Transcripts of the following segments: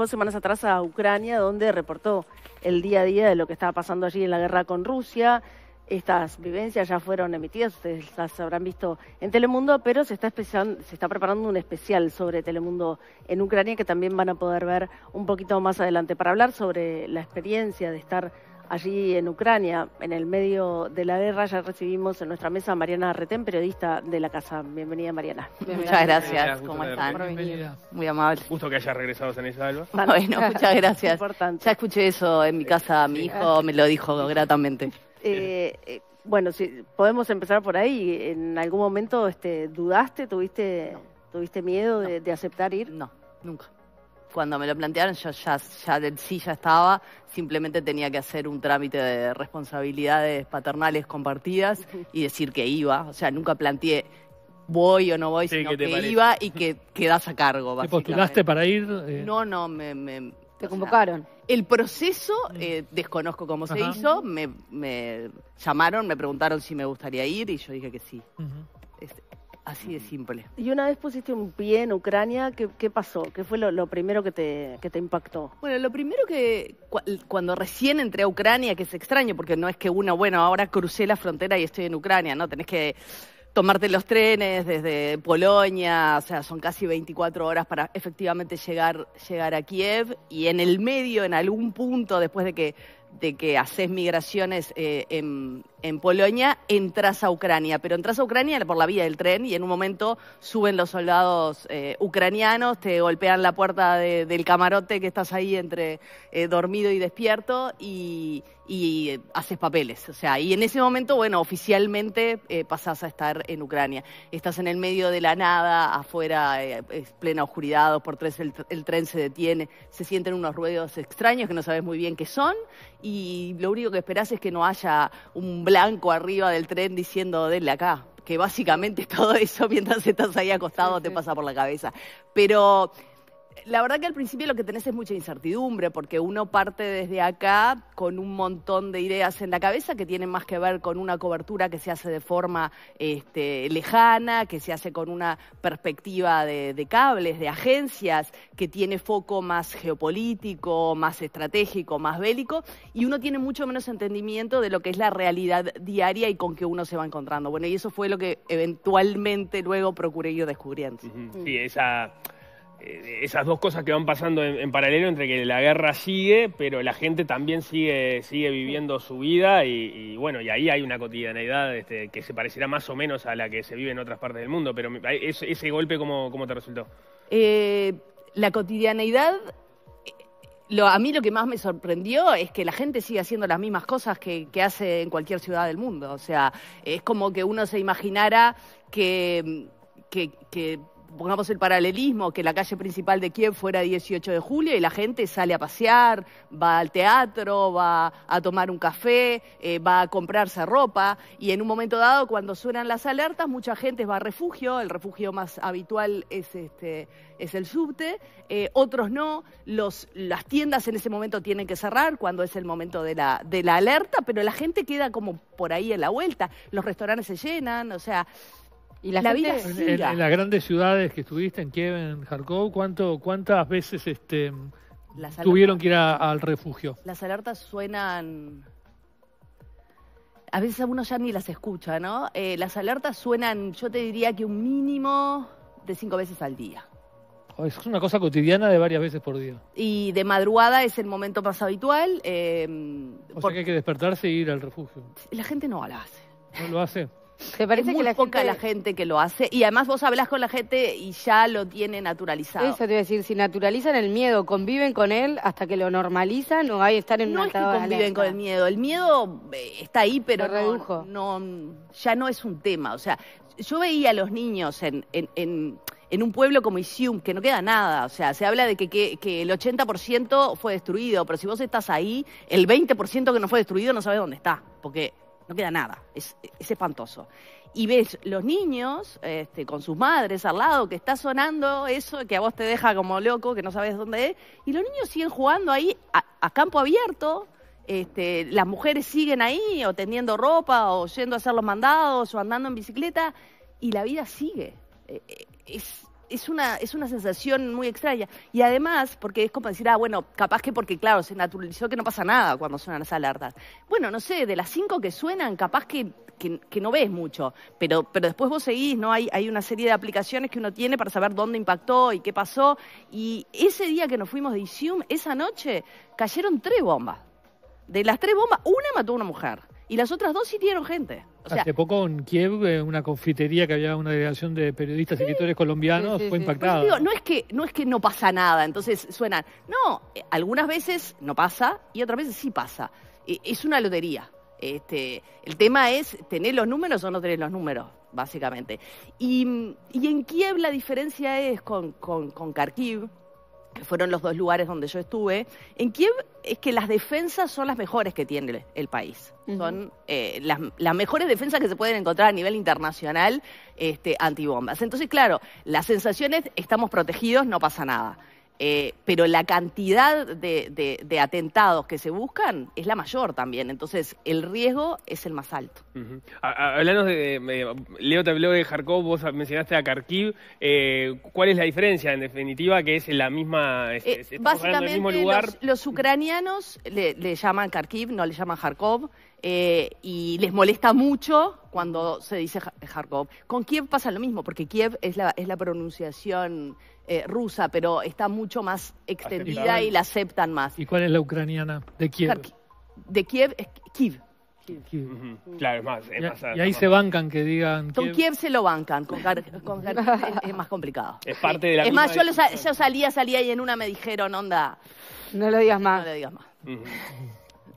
dos semanas atrás a Ucrania, donde reportó el día a día de lo que estaba pasando allí en la guerra con Rusia. Estas vivencias ya fueron emitidas, ustedes las habrán visto en Telemundo, pero se está preparando un especial sobre Telemundo en Ucrania que también van a poder ver un poquito más adelante para hablar sobre la experiencia de estar allí en Ucrania, en el medio de la guerra. Ya recibimos en nuestra mesa a Mariana Retén, periodista de la casa. Bienvenida, Mariana. Muchas gracias. ¿Cómo están? Muy amable. Gusto que hayas regresado a Alba. Bueno, muchas gracias. Importante. Ya escuché eso en mi casa, mi hijo me lo dijo gratamente. Eh, eh, bueno, si podemos empezar por ahí. ¿En algún momento este, dudaste? ¿Tuviste, ¿tuviste miedo de aceptar ir? No, nunca cuando me lo plantearon, yo ya, ya del sí ya estaba, simplemente tenía que hacer un trámite de responsabilidades paternales compartidas y decir que iba. O sea, nunca planteé voy o no voy, sino que, iba y que quedas a cargo. ¿Te postulaste para ir? Eh. No, no, me, te convocaron. el proceso, eh, desconozco cómo se hizo, me, llamaron, me preguntaron si me gustaría ir y yo dije que sí. Uh Así de simple. Y una vez pusiste un pie en Ucrania, ¿qué, pasó? ¿Qué fue lo, primero que te, te, impactó? Bueno, lo primero que cuando recién entré a Ucrania, que es extraño, porque no es que uno, bueno, ahora crucé la frontera y estoy en Ucrania, ¿no? Tenés que tomarte los trenes desde Polonia, o sea, son casi 24 horas para efectivamente llegar, llegar a Kiev y en el medio, en algún punto, después de que de que haces migraciones eh, en, Polonia, entras a Ucrania, pero entras a Ucrania por la vía del tren y en un momento suben los soldados eh, ucranianos, te golpean la puerta del camarote que estás ahí entre eh, dormido y despierto y, haces papeles. O sea, y en ese momento, bueno, oficialmente pasás a estar en Ucrania. Estás en el medio de la nada, afuera es plena oscuridad, por tres el, el tren se detiene, se sienten unos ruidos extraños que no sabes muy bien qué son y lo único que esperás es que no haya un blanco arriba del tren diciendo, denle acá que básicamente todo eso mientras estás ahí acostado te pasa por la cabeza. Pero la verdad que al principio lo que tenés es mucha incertidumbre, porque uno parte desde acá con un montón de ideas en la cabeza que tienen más que ver con una cobertura que se hace de forma este, lejana, que se hace con una perspectiva de, cables, de agencias, que tiene foco más geopolítico, más estratégico, más bélico, y uno tiene mucho menos entendimiento de lo que es la realidad diaria y con que uno se va encontrando. Bueno, y eso fue lo que eventualmente luego procuré yo descubriendo. Sí, esa eh, esas dos cosas que van pasando en, paralelo entre que la guerra sigue, pero la gente también sigue, sigue viviendo su vida y, bueno, y ahí hay una cotidianeidad este, que se parecerá más o menos a la que se vive en otras partes del mundo, pero ese, golpe, ¿cómo, ¿cómo, te resultó? Eh, la cotidianeidad, a mí lo que más me sorprendió es que la gente sigue haciendo las mismas cosas que, hace en cualquier ciudad del mundo, o sea, es como que uno se imaginara que pongamos el paralelismo, que la calle principal de Kiev fuera 18 de julio y la gente sale a pasear, va al teatro, va a tomar un café, eh, va a comprarse ropa y en un momento dado cuando suenan las alertas mucha gente va a refugio, el refugio más habitual es, este, es el subte, eh, otros no, las tiendas en ese momento tienen que cerrar cuando es el momento de la, de la alerta, pero la gente queda como por ahí en la vuelta, los restaurantes se llenan, o sea... Y la, En, las grandes ciudades que estuviste, en Kiev, en Kharkov, ¿cuánto, ¿cuántas veces este, tuvieron que ir al refugio? Las alertas suenan... A veces uno ya ni las escucha, ¿no? Eh, las alertas suenan, yo te diría que un mínimo de cinco veces al día. Oh, es una cosa cotidiana de varias veces por día. Y de madrugada es el momento más habitual. Eh, o sea que hay que despertarse e ir al refugio. La gente no la hace. ¿No lo hace? parece es muy poca la gente que lo hace y además vos hablas con la gente y ya lo tiene naturalizado. Eso te voy a decir, si naturalizan el miedo, conviven con él hasta que lo normalizan o hay estar en no es que conviven con el miedo, el miedo eh, está ahí pero no, ya no es un tema, o sea, yo veía a los niños en, un pueblo como Isium, que no queda nada. O sea, se habla de que, el 80% fue destruido, pero si vos estás ahí, el 20% que no fue destruido no sabes dónde está, porque no queda nada, es, espantoso. Y ves los niños este, con sus madres al lado, que está sonando eso, que a vos te deja como loco, que no sabes dónde es, y los niños siguen jugando ahí a, campo abierto, este, las mujeres siguen ahí, o tendiendo ropa, o yendo a hacer los mandados, o andando en bicicleta, y la vida sigue. Eh, eh, es, es una, es una sensación muy extraña. Y además, porque es como decir, ah, bueno, capaz que porque, claro, se naturalizó que no pasa nada cuando suenan las alertas. Bueno, no sé, de las cinco que suenan, capaz que, que, no ves mucho, pero, pero después vos seguís, ¿no? Hay, hay una serie de aplicaciones que uno tiene para saber dónde impactó y qué pasó. Y ese día que nos fuimos de Isium, esa noche, cayeron tres bombas. De las tres bombas, una mató a una mujer y las otras dos hirieron gente. Hace poco en Kiev, eh, una confitería que había una delegación de periodistas y escritores colombianos, fue impactada. no, es que, no pasa nada, entonces suenan, No, eh, algunas veces no pasa y otras veces sí pasa. Eh, es una lotería. Este, el tema es tener los números o no tener los números, básicamente. Y, en Kiev la diferencia es con Kharkiv, que fueron los dos lugares donde yo estuve, en Kiev es que las defensas son las mejores que tiene el país. Son eh, las, mejores defensas que se pueden encontrar a nivel internacional este, antibombas. Entonces, claro, la sensación es estamos protegidos, no pasa nada. Eh, pero la cantidad de, atentados que se buscan es la mayor también. Entonces, el riesgo es el más alto. de, eh, Leo te habló de Kharkov, vos mencionaste a Kharkiv. Eh, ¿Cuál es la diferencia, en definitiva, que es la misma... básicamente, lugar? Los, ucranianos le, llaman Kharkiv, no le llaman Kharkov. y les molesta mucho cuando se dice Kharkov. Con Kiev pasa lo mismo, porque Kiev es la, es la pronunciación eh, rusa, pero está mucho más extendida y la aceptan más. ¿Y cuál es la ucraniana? De Kiev. De Kiev es Kiev. Claro, es más. y, ahí se bancan que digan. Con Kiev, se lo bancan, con, es, más complicado. Es parte de la. Es más, yo, salía, salía y en una me dijeron, onda. No lo digas más. No lo digas más.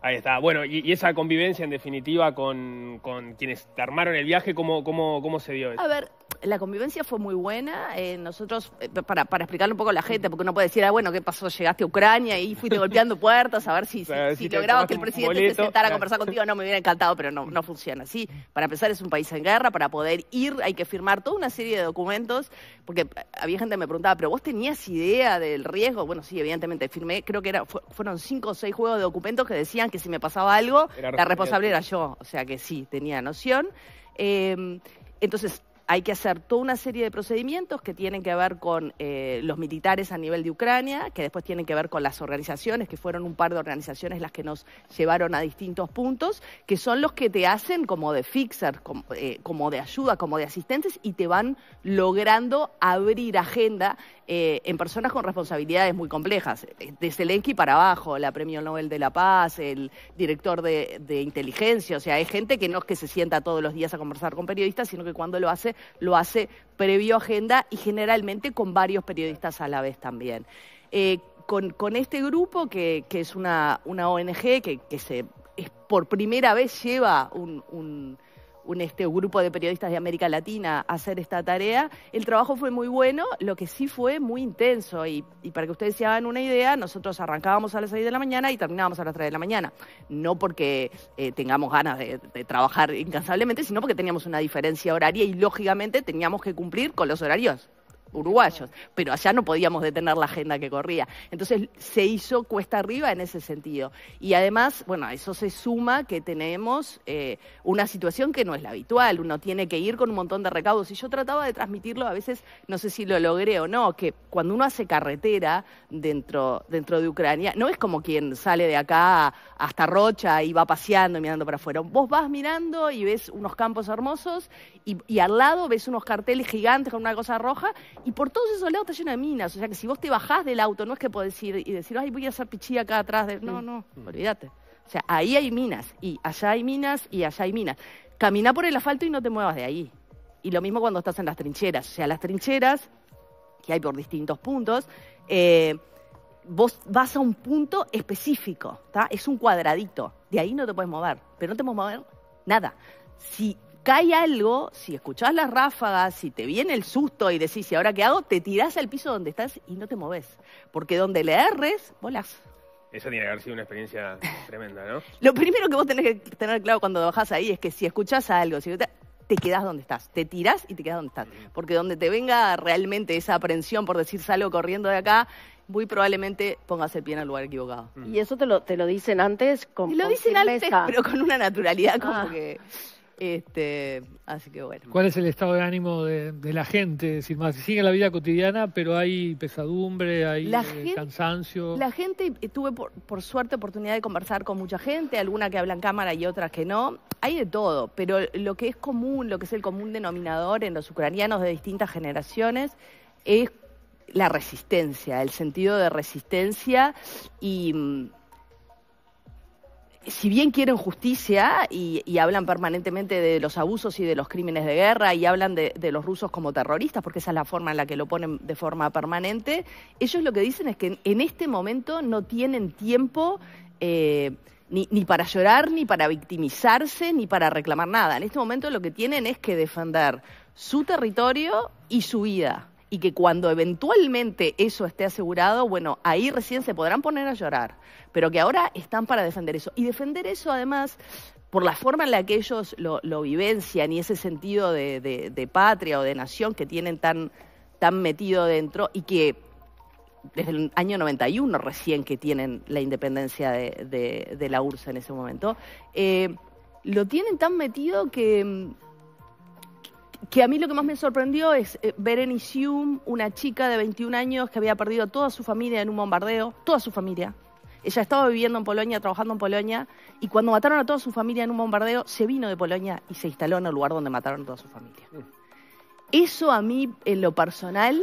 Ahí está. Bueno, y, esa convivencia en definitiva con, quienes te armaron el viaje, ¿cómo, cómo, cómo se dio eso? A ver, la convivencia fue muy buena. Eh, nosotros, eh, para, para explicarle un poco a la gente, porque uno puede decir, ah, bueno, ¿qué pasó? Llegaste a Ucrania y fuiste golpeando puertas a ver si, lograba que el presidente te sentara a conversar contigo. No, me hubiera encantado, pero no, no funciona así. Para empezar, es un país en guerra. Para poder ir, hay que firmar toda una serie de documentos. Porque eh, había gente que me preguntaba, ¿pero vos tenías idea del riesgo? Bueno, sí, evidentemente firmé. Creo que era, fueron cinco o seis juegos de documentos que decían que si me pasaba algo, la responsable era yo. O sea que sí, tenía noción. Em, entonces, hay que hacer toda una serie de procedimientos que tienen que ver con eh, los militares a nivel de Ucrania, que después tienen que ver con las organizaciones, que fueron un par de organizaciones las que nos llevaron a distintos puntos, que son los que te hacen como de fixer, como eh, de ayuda, como de asistentes y te van logrando abrir agenda eh, en personas con responsabilidades muy complejas, eh, de Zelensky para abajo, la Premio Nobel de la Paz, el director de, inteligencia, o sea, hay gente que no es que se sienta todos los días a conversar con periodistas, sino que cuando lo hace, lo hace previo agenda y generalmente con varios periodistas a la vez también. Eh, con, este grupo, que, que es una, ONG que, se, por primera vez lleva un un, este, grupo de periodistas de América Latina a hacer esta tarea. El trabajo fue muy bueno, lo que sí fue muy intenso y, para que ustedes se hagan una idea, nosotros arrancábamos a las seis de la mañana y terminábamos a las tres de la mañana. No porque eh, tengamos ganas de trabajar incansablemente, sino porque teníamos una diferencia horaria y lógicamente teníamos que cumplir con los horarios uruguayos, pero allá no podíamos detener la agenda que corría. Entonces se hizo cuesta arriba en ese sentido. Y además, bueno, eso se suma que tenemos eh, una situación que no es la habitual, uno tiene que ir con un montón de recaudos. Y yo trataba de transmitirlo, a veces no sé si lo logré o no, que cuando uno hace carretera dentro, dentro de Ucrania, no es como quien sale de acá hasta Rocha y va paseando y mirando para afuera. Vos vas mirando y ves unos campos hermosos y, y al lado ves unos carteles gigantes con una cosa roja y por todos esos lados está lleno de minas. O sea que si vos te bajás del auto, no es que podés ir y decir, ay, voy a hacer pichí acá atrás. De... No, no, olvídate. O sea, ahí hay minas, y allá hay minas, y allá hay minas. Camina por el asfalto y no te muevas de ahí. Y lo mismo cuando estás en las trincheras. O sea, las trincheras, que hay por distintos puntos, eh, vos vas a un punto específico, está es un cuadradito. De ahí no te puedes mover, pero no te puedes mover nada. Si cae algo, si escuchás las ráfagas, si te viene el susto y decís, ¿y ahora qué hago? Te tirás al piso donde estás y no te moves. Porque donde le erres, volás. Esa tiene que haber sido una experiencia tremenda, ¿no? Lo primero que vos tenés que tener claro cuando bajás ahí es que si escuchás algo, si te quedás donde estás, te tirás y te quedás donde estás. Porque donde te venga realmente esa aprensión por decir salgo corriendo de acá, muy probablemente pongas el pie en el lugar equivocado. Y eso te lo, te lo dicen antes con... lo dicen antes, pero con una naturalidad como ah. que... Este, así que bueno. ¿Cuál es el estado de ánimo de, la gente? Es más sigue la vida cotidiana, pero hay pesadumbre, hay eh, cansancio. La gente, tuve por, por, suerte oportunidad de conversar con mucha gente, alguna que habla en cámara y otras que no. Hay de todo, pero lo que es común, lo que es el común denominador en los ucranianos de distintas generaciones es la resistencia, el sentido de resistencia y mm, si bien quieren justicia y, hablan permanentemente de los abusos y de los crímenes de guerra y hablan de, los rusos como terroristas, porque esa es la forma en la que lo ponen de forma permanente, ellos lo que dicen es que en, este momento no tienen tiempo eh, ni para llorar, ni para victimizarse, ni para reclamar nada. En este momento lo que tienen es que defender su territorio y su vida y que cuando eventualmente eso esté asegurado, bueno, ahí recién se podrán poner a llorar, pero que ahora están para defender eso. Y defender eso además por la forma en la que ellos lo, vivencian y ese sentido de, patria o de nación que tienen tan, metido dentro y que desde el año 91 recién que tienen la independencia de, la URSS en ese momento, eh, lo tienen tan metido que mm, que a mí lo que más me sorprendió es eh, ver Berenice Hume, una chica de 21 años que había perdido toda su familia en un bombardeo, toda su familia. Ella estaba viviendo en Polonia, trabajando en Polonia, y cuando mataron a toda su familia en un bombardeo, se vino de Polonia y se instaló en el lugar donde mataron a toda su familia. Eso a mí, en lo personal,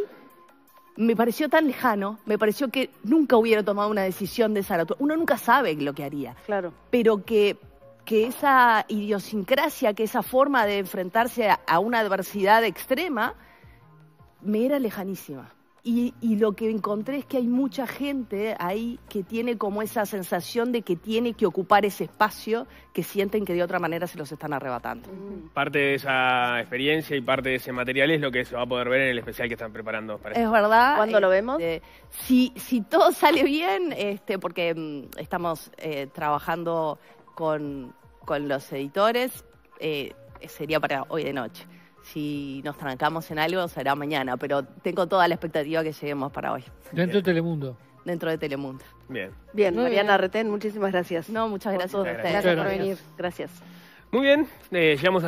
me pareció tan lejano, me pareció que nunca hubiera tomado una decisión de esa Uno nunca sabe lo que haría. Claro. Pero que que esa idiosincrasia, que esa forma de enfrentarse a una adversidad extrema, me era lejanísima. Y, lo que encontré es que hay mucha gente ahí que tiene como esa sensación de que tiene que ocupar ese espacio que sienten que de otra manera se los están arrebatando. Parte de esa experiencia y parte de ese material es lo que se va a poder ver en el especial que están preparando. Para es verdad. ¿Cuándo lo vemos? Este, si, todo sale bien, este, porque mm, estamos eh, trabajando con, con los editores eh, sería para hoy de noche. Si nos trancamos en algo será mañana, pero tengo toda la expectativa que lleguemos para hoy. Dentro de Telemundo. Dentro de Telemundo. Bien. Bien, Muy Mariana Retén, muchísimas gracias. No, muchas gracias, gracias. por venir. Gracias. Muy bien, eh, llegamos a...